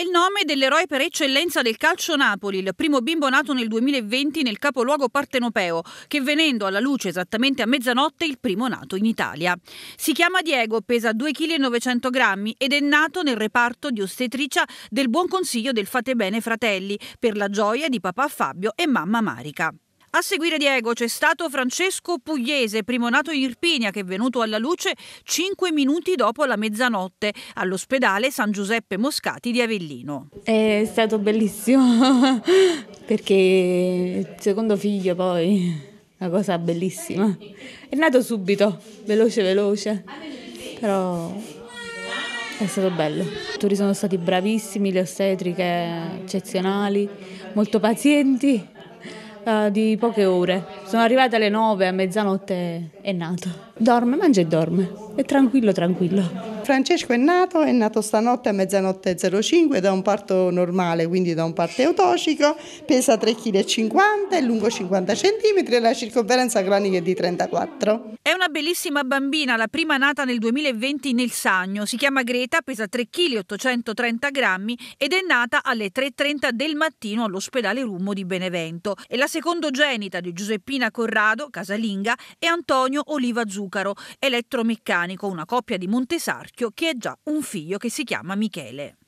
il nome dell'eroe per eccellenza del calcio Napoli, il primo bimbo nato nel 2020 nel capoluogo partenopeo, che venendo alla luce esattamente a mezzanotte il primo nato in Italia. Si chiama Diego, pesa 2,9 kg ed è nato nel reparto di ostetricia del Buon Consiglio del Fate Bene Fratelli, per la gioia di papà Fabio e mamma Marica. A seguire Diego c'è stato Francesco Pugliese, primo nato in Irpinia, che è venuto alla luce cinque minuti dopo la mezzanotte all'ospedale San Giuseppe Moscati di Avellino. È stato bellissimo perché il secondo figlio poi, una cosa bellissima. È nato subito, veloce veloce, però è stato bello. I dottori sono stati bravissimi, le ostetriche eccezionali, molto pazienti uh, di poche ore. Sono arrivata alle 9, a mezzanotte è nato. Dorme, mangia e dorme. È tranquillo, tranquillo. Francesco è nato, è nato stanotte a mezzanotte 05 da un parto normale, quindi da un parto eutocico, pesa 3,50 kg, è lungo 50 cm e la circonferenza cranica è di 34. È una bellissima bambina, la prima nata nel 2020 nel Sagno, si chiama Greta, pesa 3 kg 830 grammi ed è nata alle 3.30 del mattino all'ospedale Rummo di Benevento. È la secondogenita di Giuseppina Corrado, casalinga, e Antonio Oliva Zucaro, elettromeccanico, una coppia di Montesarchio maschio che è già un figlio che si chiama Michele.